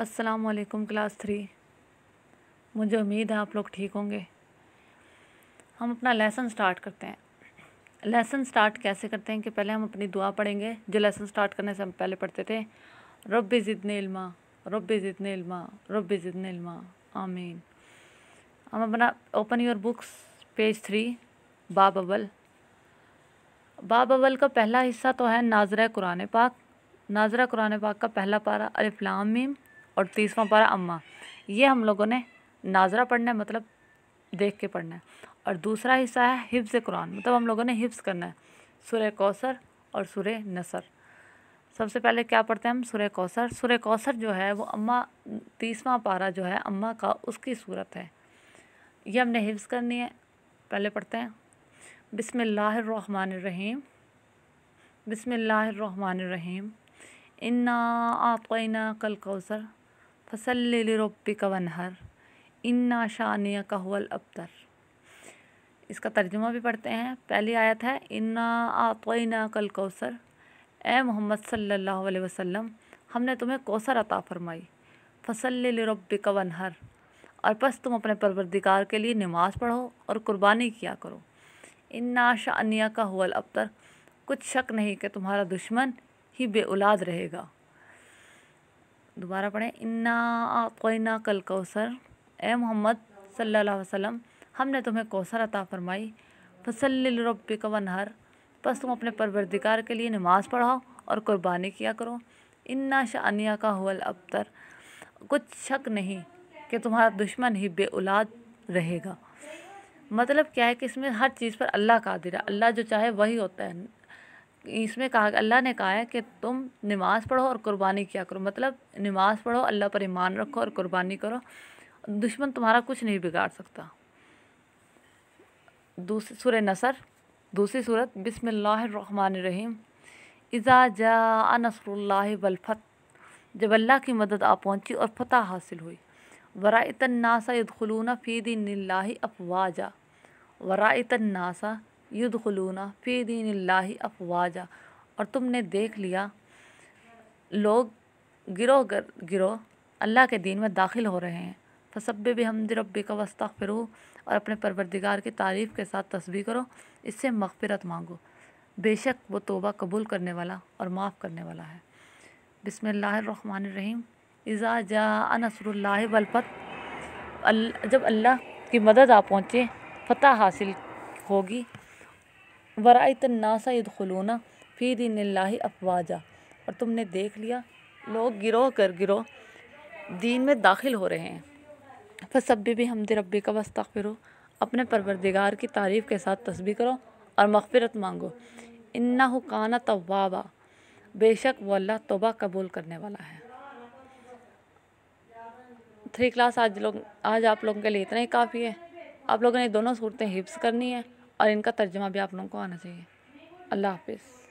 अस्सलाम वालेकुम class three मुझे उम्मीद है आप लोग ठीक होंगे हम अपना लेसन स्टार्ट करते हैं लेसन स्टार्ट कैसे करते हैं कि पहले हम अपनी दुआ पढ़ेंगे जो लेसन स्टार्ट करने से हम पहले पढ़ते थे रब ज़िदन इल्मा रब ज़िदन इल्मा रब ज़िदन इल्मा आमीन हम अपना open your books page three बाब अवल बाब अवल का पहला हिस्सा तो है नाजरा कुरान पाक नाजरा कुरान पाक का पहला पारा अलिफ्लाम मीम और तीसवा पारा अम्मा ये हम लोगों ने नाजरा पढ़ना है मतलब देख के पढ़ना है और दूसरा हिस्सा है हिफ्स कुरान मतलब हम लोगों ने हिफ्स करना है सुरह कौसर और सुरह नसर सबसे पहले क्या पढ़ते हैं हम सुरह कौसर सुरह कौसर जो है वो अम्मा तीसवा पारा जो है अम्मा का उसकी सूरत है ये हमने हिफ्स करनी है पहले पढ़ते हैं बिसमीम बिसमीम इन्ना आपका इना कल कौसर फसल रोपी का वनहर इन नाशानिया का हुल अबतर इसका तर्जुमा भी पढ़ते हैं पहली आयत है इन्ना आतोना कल कौसर ए मोहम्मद सल्लल्लाहु अलैहि वसल्लम हमने तुम्हें कौसर अता फरमाई फसल रब्बी का वनहर और बस तुम अपने परवरदिकार के लिए नमाज पढ़ो और कुर्बानी किया करो इन्ना शानिया का हुल अबतर कुछ शक नहीं कि तुम्हारा दुश्मन ही बेउलाद रहेगा दोबारा पढ़ें इन्ना कोयना कल कौसर ए मोहम्मद सल्ला वसम हमने तुम्हें कौसर अता फरमाई फसल रब का वनहर बस तुम अपने परवरदिकार के लिए नमाज़ पढ़ाओ और कुर्बानी किया करो इन्ना शानिया का हुल अबतर कुछ शक नहीं कि तुम्हारा दुश्मन ही बेउलाद रहेगा मतलब क्या है कि इसमें हर चीज़ पर अल्लाह आदिर है अल्लाह जो चाहे वही होता है इसमें कहा अल्लाह ने कहा है कि तुम नमाज़ पढ़ो और कुर्बानी किया करो मतलब नमाज़ पढ़ो अल्लाह पर ईमान रखो और कुर्बानी करो दुश्मन तुम्हारा कुछ नहीं बिगाड़ सकता दूसरी सूर नसर दूसरी सूरत बिसमीम इज़ा जा नसरुल्ला बलफत जब अल्लाह की मदद आ पहुँची और फतह हासिल हुई वरा नासा यदलूना फ़ी दिन अफवाजा वरा नासा युद्ध खलूना फ़ी दीन अफवाजा और तुमने देख लिया लोग गिरो गर, गिरो अल्लाह के दीन में दाखिल हो रहे हैं फसब भी हमद रबी का वस्ता फिरू और अपने परवरदिगार की तारीफ़ के साथ तस्वीर करो इससे मगफ़रत मांगो बेशक वो तोबा कबूल करने वाला और माफ़ करने वाला है रहीम इज़ा जा नसरुल्ला वलफत जब अल्लाह की मदद आ पहुँचे फ़तह हासिल होगी वराइत नासा खलूना फ़ी दिन अफवाजा और तुमने देख लिया लोग गिरोह कर गिरोह दीन में दाखिल हो रहे हैं फसब भी हमद रबी का वस्तफ़िर अपने परवरदिगार की तारीफ़ के साथ तस्बी करो और मगफ़रत मांगो इन्ना हुकाना तवाबा बेशक वो अल्लाह तोबा कबूल करने वाला है थ्री क्लास आज लोग आज आप लोगों के लिए इतना ही काफ़ी है आप लोगों ने दोनों सूरतें हिफ्स करनी है और इनका तर्जमा भी आप लोगों को आना चाहिए अल्लाह हाफिज़